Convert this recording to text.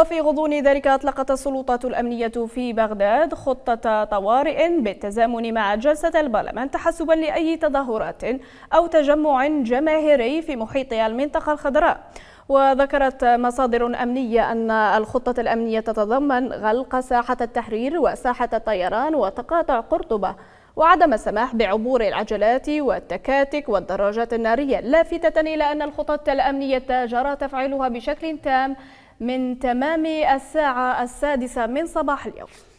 وفي غضون ذلك أطلقت السلطات الأمنية في بغداد خطة طوارئ بالتزامن مع جلسة البرلمان تحسبا لأي تظاهرات أو تجمع جماهيري في محيط المنطقة الخضراء وذكرت مصادر أمنية أن الخطة الأمنية تتضمن غلق ساحة التحرير وساحة الطيران وتقاطع قرطبة وعدم السماح بعبور العجلات والتكاتك والدراجات النارية لافتة إلى أن الخطط الأمنية جرى تفعيلها بشكل تام من تمام الساعة السادسة من صباح اليوم